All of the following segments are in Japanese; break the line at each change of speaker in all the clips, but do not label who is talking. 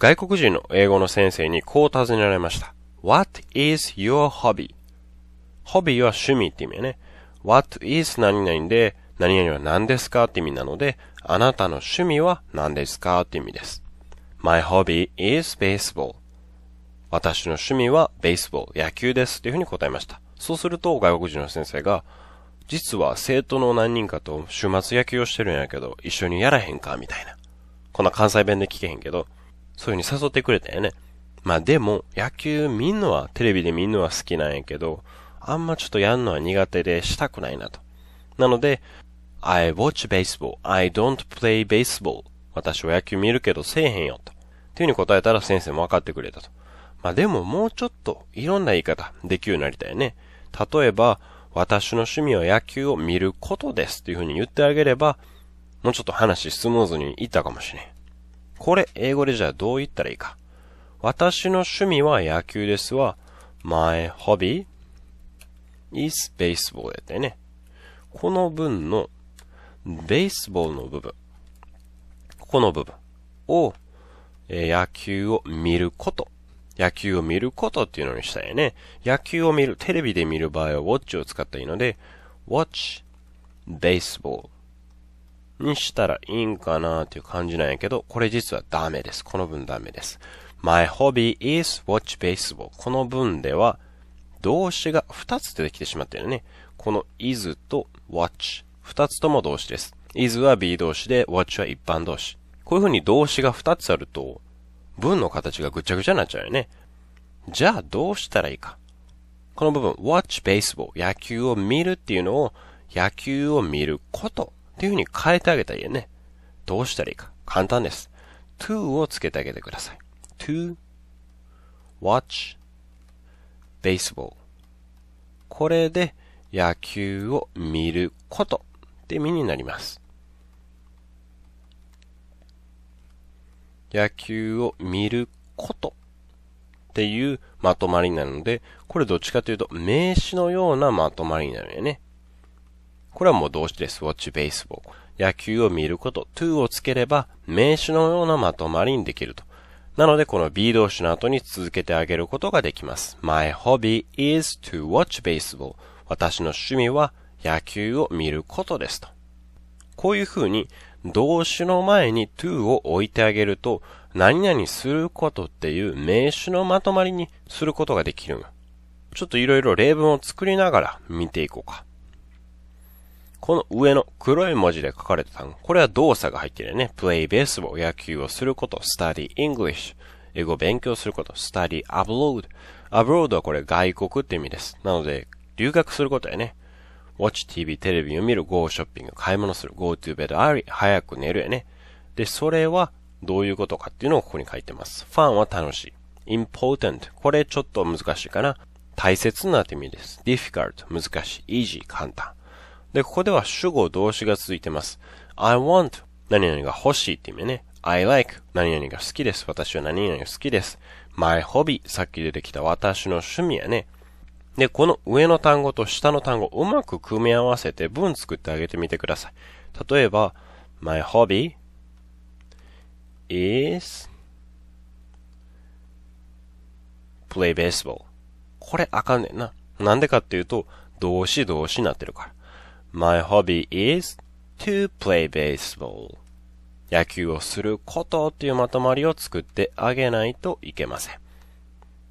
外国人の英語の先生にこう尋ねられました。What is your hobby? ホビーは趣味って意味やね。What is 何々で、何々は何ですかって意味なので、あなたの趣味は何ですかって意味です。My hobby is baseball. 私の趣味はベースボール、野球ですっていうふうに答えました。そうすると外国人の先生が、実は生徒の何人かと週末野球をしてるんやけど、一緒にやらへんかみたいな。こんな関西弁で聞けへんけど、そういう風に誘ってくれたよね。まあでも、野球見んのは、テレビで見んのは好きなんやけど、あんまちょっとやんのは苦手でしたくないなと。なので、I watch baseball, I don't play baseball. 私は野球見るけどせえへんよと。っていう風に答えたら先生も分かってくれたと。まあでももうちょっといろんな言い方できるようになりたいね。例えば、私の趣味は野球を見ることですっていう風に言ってあげれば、もうちょっと話スムーズにいったかもしれん。これ、英語でじゃあどう言ったらいいか。私の趣味は野球ですわ。My hobby is baseball やったよね。この文の、ベースボールの部分。この部分を、え野球を見ること。野球を見ることっていうのにしたいね。野球を見る、テレビで見る場合は watch を使ったらいいので、watch baseball にしたらいいんかなっていう感じなんやけど、これ実はダメです。この文ダメです。My hobby is watch baseball. この文では、動詞が2つ出てきてしまってるね。この is と watch。2つとも動詞です。is は B 動詞で、watch は一般動詞。こういう風に動詞が2つあると、文の形がぐちゃぐちゃになっちゃうよね。じゃあどうしたらいいか。この部分、watch baseball 野球を見るっていうのを野球を見ることっていう風に変えてあげたらいいよね。どうしたらいいか。簡単です。to をつけてあげてください。to watch baseball これで野球を見ることって意味になります。野球を見ることっていうまとまりなので、これどっちかというと名詞のようなまとまりになるよね。これはもう動詞です。watch baseball。野球を見ること、to をつければ名詞のようなまとまりにできると。なので、この B 動詞の後に続けてあげることができます。My hobby is to watch baseball. 私の趣味は野球を見ることですと。こういう風に動詞の前に to を置いてあげると、何々することっていう名詞のまとまりにすることができるちょっといろいろ例文を作りながら見ていこうか。この上の黒い文字で書かれた単語、これは動作が入ってるよね。play baseball 野球をすること、study English 英語を勉強すること、study abroad abroad はこれ外国って意味です。なので、留学することやね。watch TV テレビを見る、go ショッピング買い物する、go to bed early 早く寝るやね。で、それはどういうことかっていうのをここに書いてます。ファンは楽しい。important これちょっと難しいかな。大切なって意味です。difficult 難しい。easy 簡単。で、ここでは主語動詞が続いてます。I want 何々が欲しいって意味ね。I like 何々が好きです。私は何々が好きです。my hobby さっき出てきた私の趣味やね。で、この上の単語と下の単語をうまく組み合わせて文作ってあげてみてください。例えば、my hobby is play baseball. これあかんねんな。なんでかっていうと、動詞動詞になってるから。My hobby is to play baseball. 野球をすることっていうまとまりを作ってあげないといけません。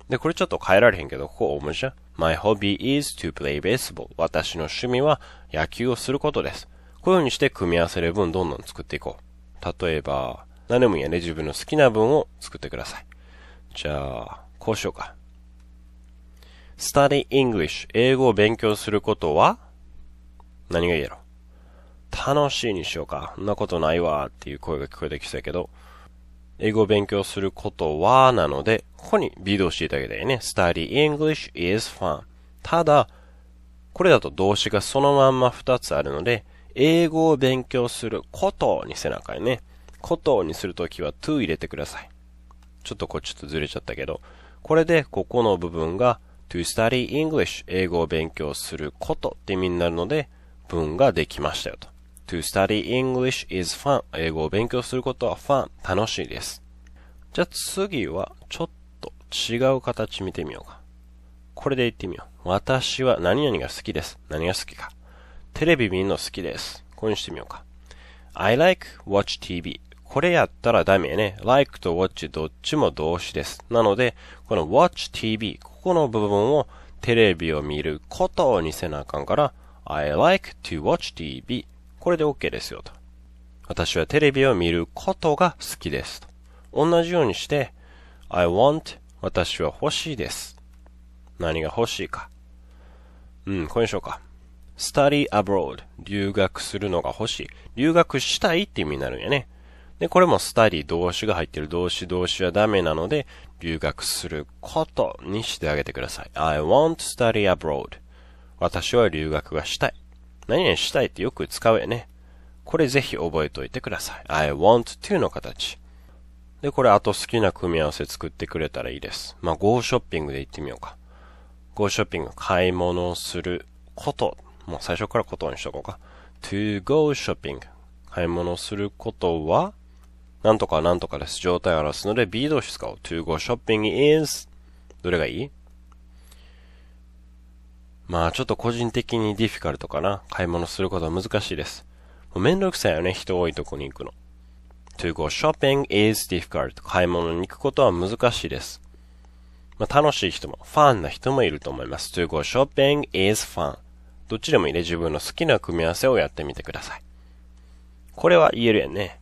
で、これちょっと変えられへんけど、ここ大文字じゃ。My hobby is to play baseball. 私の趣味は野球をすることです。こういう風にして組み合わせる文どんどん作っていこう。例えば、何でもいいやね。自分の好きな文を作ってください。じゃあ、こうしようか。study English 英語を勉強することは何がいいやろ。楽しいにしようか。んなことないわっていう声が聞こえてきたけど、英語を勉強することはなので、ここに B 動詞いただけだよね。study English is fun. ただ、これだと動詞がそのまんま2つあるので、英語を勉強することにせなあかんね。ことにするときは to 入れてください。ちょっとこっちとずれちゃったけど、これでここの部分が to study English 英語を勉強することって意味になるので、文ができましたよと。to study English is fun. 英語を勉強することは fun. 楽しいです。じゃあ次はちょっと違う形見てみようか。これで言ってみよう。私は何々が好きです。何が好きか。テレビ見るの好きです。ここにしてみようか。I like watch TV. これやったらダメね。like と watch どっちも動詞です。なので、この watch TV、ここの部分をテレビを見ることにせなあかんから、I like to watch TV これで OK ですよと。私はテレビを見ることが好きですと。同じようにして I want 私は欲しいです。何が欲しいか。うん、これにしようか。study abroad 留学するのが欲しい。留学したいって意味になるんやね。で、これも study 動詞が入ってる動詞動詞はダメなので、留学することにしてあげてください。I want study abroad. 私は留学がしたい。何々したいってよく使うよね。これぜひ覚えておいてください。I want to の形。で、これあと好きな組み合わせ作ってくれたらいいです。まあ、go ショッピングで行ってみようか。go ショッピング、買い物をすること。もう最初からことにしとこうか。to go ショッピング。買い物をすることは、なんとかなんとかです。状態を表すので B 動詞使おう。to go shopping is どれがいいまあちょっと個人的にディフィカルトかな。買い物することは難しいです。もうめんどくさいよね、人多いとこに行くの。to go shopping is difficult. 買い物に行くことは難しいです。まあ、楽しい人も、ファンな人もいると思います。to go shopping is fun. どっちでもいいで自分の好きな組み合わせをやってみてください。これは言えるやんね。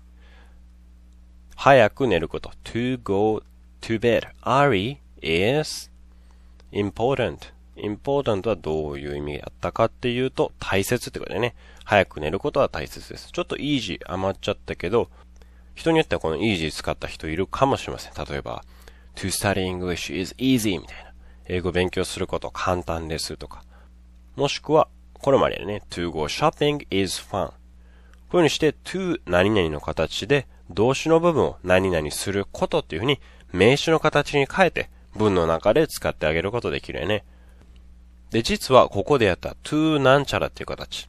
早く寝ること。to go to bed early is important. important はどういう意味だったかっていうと、大切ってことでね。早く寝ることは大切です。ちょっと easy 余っちゃったけど、人によってはこの easy 使った人いるかもしれません。例えば、to study English is easy みたいな。英語勉強すること簡単ですとか。もしくは、これもありね。to go shopping is fun. こういうふうにして、to 何々の形で、動詞の部分を何々することっていうふうに、名詞の形に変えて、文の中で使ってあげることできるよね。で、実はここでやった to なんちゃらっていう形。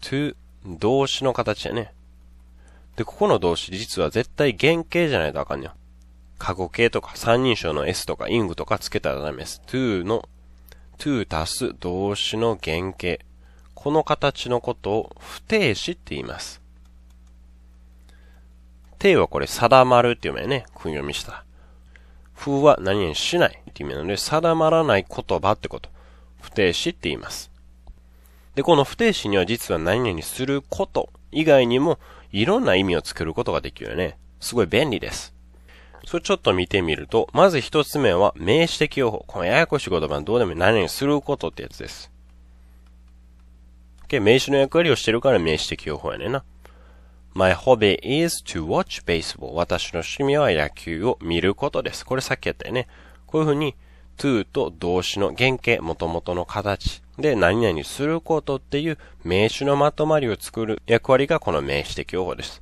to 動詞の形やね。で、ここの動詞実は絶対原型じゃないとあかんよ。過去形とか三人称の s とか ing とかつけたらダメです。to の to 足す動詞の原型。この形のことを不定詞って言います。定はこれ定まるっていう意ね。訓読みした。風は何々しないって意味なので、定まらない言葉ってこと。不定詞って言います。で、この不定詞には実は何々すること以外にもいろんな意味を作ることができるよね。すごい便利です。それちょっと見てみると、まず一つ目は名詞的用法。このややこしい言葉はどうでもいい何々することってやつです。名詞の役割をしてるから名詞的用法やねんな。My hobby is to watch baseball. 私の趣味は野球を見ることです。これさっきやったよね。こういうふうに、to と動詞の原型、元々の形で何々することっていう名詞のまとまりを作る役割がこの名詞的用語です。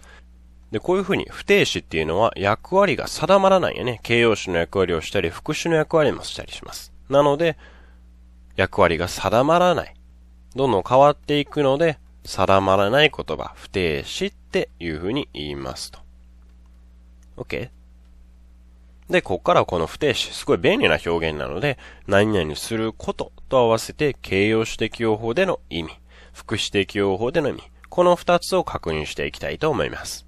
で、こういうふうに不定詞っていうのは役割が定まらないよね。形容詞の役割をしたり、副詞の役割もしたりします。なので、役割が定まらない。どんどん変わっていくので、定まらない言葉、不定詞っていうふうに言いますと。OK? で、こっからはこの不定詞、すごい便利な表現なので、何々することと合わせて形容詞的用法での意味、副詞的用法での意味、この二つを確認していきたいと思います。